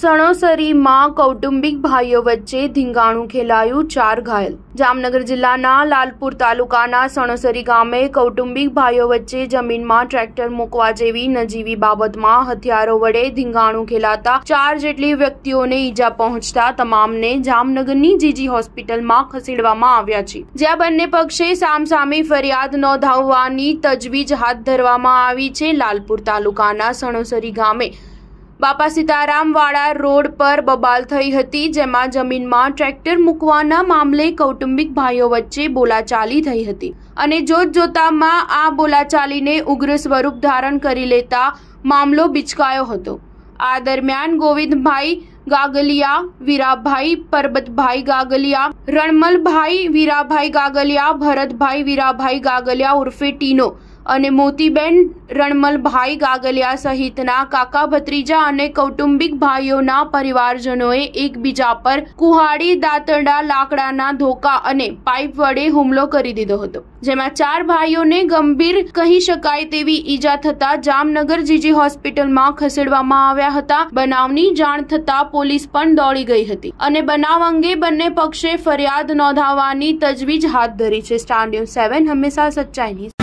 સણોસરીમાં કૌટુંબિક ભાઈઓ વચ્ચે ધીંગાણું ખેલાયું ચાર ઘાયલ જામનગર જિલ્લાના લાલપુર તાલુકાના સણોસરી ગામે કૌટુંબિક ભાઈઓ વચ્ચે જમીનમાં ટ્રેક્ટર મૂકવા જેવી નજીવી બાબતમાં હથિયારો વડે ધીંગાણું ખેલાતા ચાર જેટલી વ્યક્તિઓને ઈજા પહોંચતા તમામને જામનગરની જીજી હોસ્પિટલમાં ખસેડવામાં આવ્યા છે જ્યાં બંને પક્ષે સામસામે ફરિયાદ નોંધાવવાની તજવીજ હાથ ધરવામાં આવી છે લાલપુર તાલુકાના સણોસરી ગામે બાપા સીતારામવાળા રોડ પર બબાલ થઈ હતી જેમાં જમીનમાં ટ્રેક્ટર મૂકવાના મામલે કૌટુંબિક ભાઈઓ વચ્ચે બોલાચાલી થઈ હતી અને જોતજોતામાં આ બોલાચાલીને ઉગ્ર સ્વરૂપ ધારણ કરી લેતા મામલો બિચકાયો હતો આ દરમિયાન ગોવિંદભાઈ ગાગલિયા વીરાભાઈ પરબતભાઈ ગાગલિયા રણમલભાઈ વીરાભાઈ ગાગલિયા ભરતભાઈ વીરાભાઈ ગાગલિયા ઉર્ફે ટીનો અને મોતીબેન રણમલ ભાઈ ગાગલિયા સહિતના કાકા ભત્રીજા અને કૌટુંબિક ભાઈઓના પરિવારજનોએ એકબીજા પર કુહાડી દાંતડા લાકડાના ધોકા અને પાઇપ વડે હુમલો કરી દીધો હતો જેમાં ચાર ભાઈઓને ગંભીર કહી શકાય તેવી ઈજા થતા જામનગર જીજી હોસ્પિટલમાં ખસેડવામાં આવ્યા હતા બનાવની જાણ થતા પોલીસ પણ દોડી ગઈ હતી અને બનાવ અંગે બંને પક્ષે ફરિયાદ નોંધાવવાની તજવીજ હાથ ધરી છે સ્ટાર સેવન હંમેશા સચ્ચાઈની